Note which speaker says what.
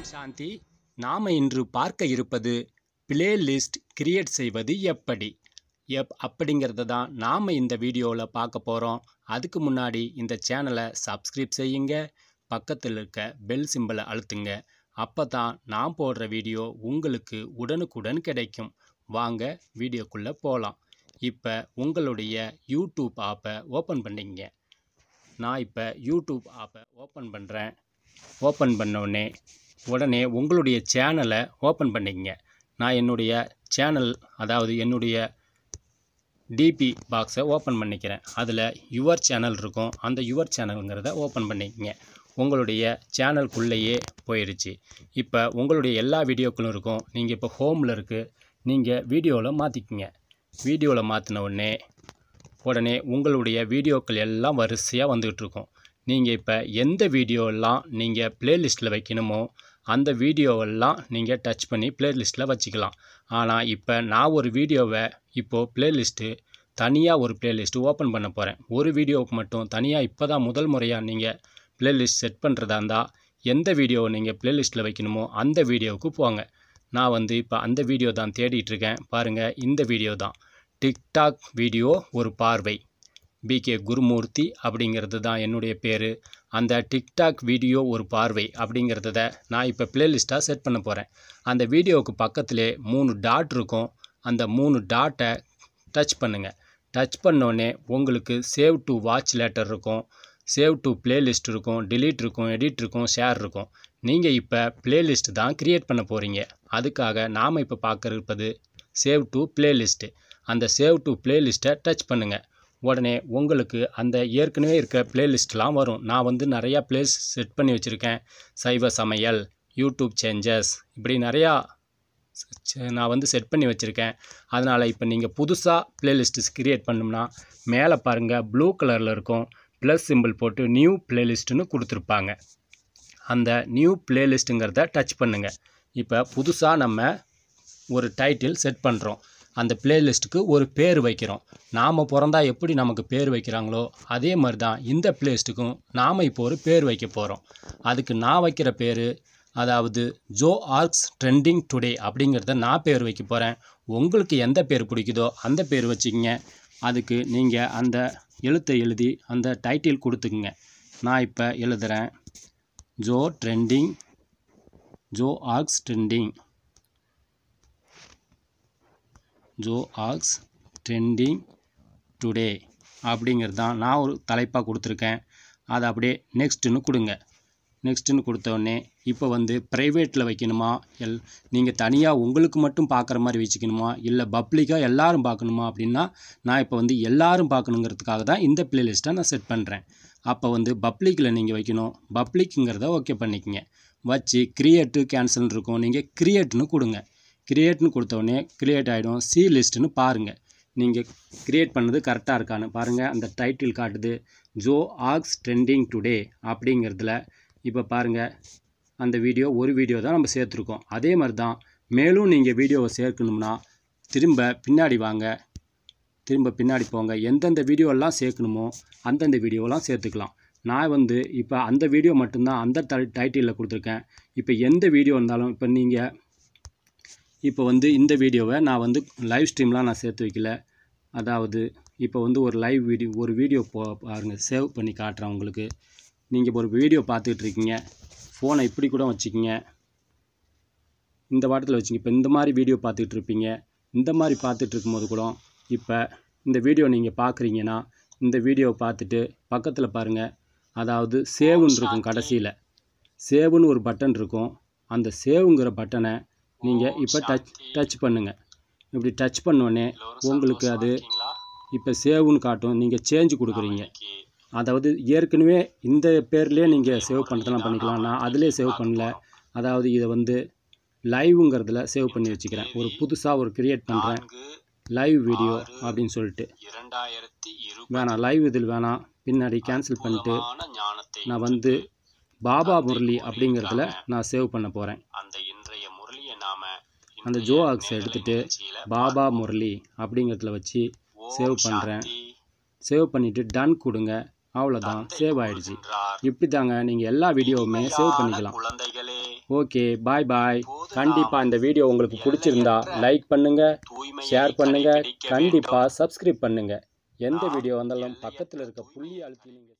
Speaker 1: ஓம் சாந்தி நாம் இன்று பார்க்க இருப்பது பிளேலிஸ்ட் லிஸ்ட் கிரியேட் செய்வது எப்படி எப் அப்படிங்கிறத தான் நாம் இந்த வீடியோவில் பார்க்க போகிறோம் அதுக்கு முன்னாடி இந்த சேனலை சப்ஸ்கிரைப் செய்யுங்க பக்கத்தில் இருக்க பெல் சிம்பிளை அழுத்துங்க அப்போ தான் நான் போடுற வீடியோ உங்களுக்கு உடனுக்குடன் கிடைக்கும் வாங்க வீடியோக்குள்ளே போகலாம் இப்போ உங்களுடைய யூடியூப் ஆப்பை ஓப்பன் பண்ணிங்க நான் இப்போ யூடியூப் ஆப்பை ஓப்பன் பண்ணுறேன் ஓப்பன் பண்ணோடனே உடனே உங்களுடைய சேனலை ஓப்பன் பண்ணிக்கங்க நான் என்னுடைய சேனல் அதாவது என்னுடைய டிபி பாக்ஸை ஓப்பன் பண்ணிக்கிறேன் அதில் யுவர் சேனல் இருக்கும் அந்த யுவர் சேனலுங்கிறத ஓப்பன் பண்ணிக்கங்க உங்களுடைய சேனலுக்குள்ளேயே போயிடுச்சு இப்போ உங்களுடைய எல்லா வீடியோக்களும் இருக்கும் நீங்கள் இப்போ ஹோமில் இருக்குது நீங்கள் வீடியோவில் மாற்றிக்கிங்க வீடியோவில் மாற்றின உடனே உடனே உங்களுடைய வீடியோக்கள் எல்லாம் வரிசையாக வந்துக்கிட்டு இருக்கும் நீங்கள் இப்போ எந்த எல்லாம் நீங்கள் ப்ளேலிஸ்ட்டில் வைக்கணுமோ அந்த வீடியோவெல்லாம் நீங்கள் டச் பண்ணி பிளேலிஸ்ட்டில் வச்சுக்கலாம் ஆனால் இப்போ நான் ஒரு வீடியோவை இப்போது ப்ளேலிஸ்ட்டு தனியாக ஒரு பிளேலிஸ்ட்டு ஓப்பன் பண்ண போகிறேன் ஒரு வீடியோவுக்கு மட்டும் தனியாக இப்போ தான் முதல் முறையாக நீங்கள் பிளேலிஸ்ட் செட் பண்ணுறதா இருந்தால் எந்த வீடியோவை நீங்கள் பிளேலிஸ்ட்டில் வைக்கணுமோ அந்த வீடியோவுக்கு போங்க நான் வந்து இப்போ அந்த வீடியோ தான் தேடிட்டுருக்கேன் பாருங்கள் இந்த வீடியோ தான் டிக்டாக் வீடியோ ஒரு பார்வை பி கே குருமூர்த்தி அப்படிங்கிறது தான் என்னுடைய பேர் அந்த டிக்டாக் வீடியோ ஒரு பார்வை அப்படிங்கிறத நான் இப்போ பிளேலிஸ்ட்டாக செட் பண்ண போகிறேன் அந்த வீடியோவுக்கு பக்கத்திலே மூணு டாட் இருக்கும் அந்த மூணு டாட்டை டச் பண்ணுங்கள் டச் பண்ணோடனே உங்களுக்கு சேவ் டு வாட்ச் லேட்டர் இருக்கும் சேவ் டு பிளேலிஸ்ட் இருக்கும் டிலீட் இருக்கும் எடிட் இருக்கும் ஷேர் இருக்கும் நீங்கள் இப்போ பிளேலிஸ்ட் தான் க்ரியேட் பண்ண போகிறீங்க அதுக்காக நாம் இப்போ பார்க்குறப்பது சேவ் டு பிளேலிஸ்ட்டு அந்த சேவ் டு பிளேலிஸ்ட்டை டச் பண்ணுங்கள் உடனே உங்களுக்கு அந்த ஏற்கனவே இருக்க பிளேலிஸ்ட்லாம் வரும் நான் வந்து நிறையா பிளேஸ் செட் பண்ணி வச்சுருக்கேன் சைவ சமையல் யூடியூப் சேஞ்சஸ் இப்படி நிறையா நான் வந்து செட் பண்ணி வச்சுருக்கேன் அதனால் இப்போ நீங்கள் புதுசாக பிளேலிஸ்ட்ஸ் க்ரியேட் பண்ணோம்னா மேலே பாருங்கள் ப்ளூ கலரில் இருக்கும் ப்ளஸ் சிம்பிள் போட்டு நியூ பிளேலிஸ்ட்டுன்னு கொடுத்துருப்பாங்க அந்த நியூ பிளேலிஸ்ட்டுங்கிறத டச் பண்ணுங்கள் இப்போ புதுசாக நம்ம ஒரு டைட்டில் செட் பண்ணுறோம் அந்த பிளேலிஸ்ட்டுக்கு ஒரு பேர் வைக்கிறோம் நாம் பிறந்தா எப்படி நமக்கு பேர் வைக்கிறாங்களோ அதே மாதிரி தான் இந்த பிளேலிஸ்ட்டுக்கும் நாம் இப்போ ஒரு பேர் வைக்க போகிறோம் அதுக்கு நான் வைக்கிற பேர் அதாவது ஜோ ஆர்க்ஸ் ட்ரெண்டிங் டுடே அப்படிங்கிறத நான் பேர் வைக்க போகிறேன் உங்களுக்கு எந்த பேர் பிடிக்குதோ அந்த பேர் வச்சுக்கோங்க அதுக்கு நீங்கள் அந்த எழுத்தை எழுதி அந்த டைட்டில் கொடுத்துக்குங்க நான் இப்போ எழுதுகிறேன் ஜோ ட்ரெண்டிங் ஜோ ஆர்க்ஸ் ட்ரெண்டிங் ஜோ ஆக்ஸ் ட்ரெண்டிங் டுடே அப்படிங்கிறது தான் நான் ஒரு தலைப்பாக கொடுத்துருக்கேன் அதை அப்படியே நெக்ஸ்ட்டுன்னு கொடுங்க நெக்ஸ்ட்டுன்னு கொடுத்தோடனே இப்போ வந்து ப்ரைவேட்டில் வைக்கணுமா எல் நீங்கள் தனியாக உங்களுக்கு மட்டும் பார்க்குற மாதிரி வச்சுக்கணுமா இல்லை பப்ளிக்காக எல்லோரும் பார்க்கணுமா அப்படின்னா நான் இப்போ வந்து எல்லோரும் பார்க்கணுங்கிறதுக்காக தான் இந்த ப்ளேலிஸ்ட்டை நான் செட் பண்ணுறேன் அப்போ வந்து பப்ளிக்கில் நீங்கள் வைக்கணும் பப்ளிக்குங்கிறத ஓகே பண்ணிக்கோங்க வச்சு கிரியேட்டு கேன்சல்னு இருக்கும் நீங்கள் கிரியேட்னு கொடுங்க கிரியேட்னு கொடுத்தோடனே கிரியேட் ஆகிடும் சி லிஸ்ட்டுன்னு பாருங்கள் நீங்கள் கிரியேட் பண்ணது கரெக்டாக இருக்கான்னு பாருங்கள் அந்த டைட்டில் காட்டுது ஜோ ஆக்ஸ் ட்ரெண்டிங் டுடே அப்படிங்கிறதுல இப்போ பாருங்கள் அந்த வீடியோ ஒரு வீடியோ தான் நம்ம சேர்த்துருக்கோம் அதே மாதிரி தான் மேலும் நீங்கள் வீடியோவை சேர்க்கணும்னா திரும்ப பின்னாடி வாங்க திரும்ப பின்னாடி போங்க எந்தெந்த வீடியோலாம் சேர்க்கணுமோ அந்தந்த வீடியோலாம் சேர்த்துக்கலாம் நான் வந்து இப்போ அந்த வீடியோ மட்டும்தான் அந்த டைட்டிலில் கொடுத்துருக்கேன் இப்போ எந்த வீடியோ இருந்தாலும் இப்போ நீங்கள் இப்போ வந்து இந்த வீடியோவை நான் வந்து லைவ் ஸ்ட்ரீம்லாம் நான் சேர்த்து வைக்கல அதாவது இப்போ வந்து ஒரு லைவ் வீடியோ ஒரு வீடியோ போ பாருங்கள் சேவ் பண்ணி காட்டுறேன் உங்களுக்கு நீங்கள் இப்போ ஒரு வீடியோ பார்த்துக்கிட்டு இருக்கீங்க ஃபோனை இப்படி கூட வச்சுக்கிங்க இந்த வாட்டத்தில் வச்சுங்க இப்போ இந்த மாதிரி வீடியோ பார்த்துக்கிட்டு இருப்பீங்க இந்த மாதிரி பார்த்துட்டு இருக்கும்போது கூட இப்போ இந்த வீடியோ நீங்கள் பார்க்குறீங்கன்னா இந்த வீடியோவை பார்த்துட்டு பக்கத்தில் பாருங்கள் அதாவது சேவுன்னு இருக்கும் கடைசியில் சேவுன்னு ஒரு பட்டன் இருக்கும் அந்த சேவுங்கிற பட்டனை நீங்கள் இப்போ டச் டச் பண்ணுங்கள் இப்படி டச் பண்ணோடனே உங்களுக்கு அது இப்போ சேவ்னு காட்டும் நீங்கள் சேஞ்சு கொடுக்குறீங்க அதாவது ஏற்கனவே இந்த பேர்லேயே நீங்கள் சேவ் பண்ணுறதெல்லாம் பண்ணிக்கலாம் நான் அதிலே சேவ் பண்ணல அதாவது இதை வந்து லைவுங்கிறதுல சேவ் பண்ணி வச்சுக்கிறேன் ஒரு புதுசாக ஒரு க்ரியேட் பண்ணுறேன் லைவ் வீடியோ அப்படின்னு சொல்லிட்டு வேணாம் லைவ் இதில் வேணாம் பின்னாடி கேன்சல் பண்ணிட்டு நான் வந்து பாபா முரளி அப்படிங்கிறதுல நான் சேவ் பண்ண போகிறேன் அந்த ஜோ ஆக்ஸ் எடுத்துகிட்டு பாபா முரளி அப்படிங்கிறதுல வச்சு சேவ் பண்ணுறேன் சேவ் பண்ணிவிட்டு டன் கொடுங்க அவ்வளோதான் சேவ் ஆகிடுச்சு இப்படி தாங்க நீங்கள் எல்லா வீடியோவுமே சேவ் பண்ணிக்கலாம் ஓகே பாய் பாய் கண்டிப்பாக இந்த வீடியோ உங்களுக்கு பிடிச்சிருந்தா லைக் பண்ணுங்கள் ஷேர் பண்ணுங்கள் கண்டிப்பாக சப்ஸ்கிரைப் பண்ணுங்கள் எந்த வீடியோ வந்தாலும் பக்கத்தில் இருக்க புள்ளி அழுத்தி நீங்கள்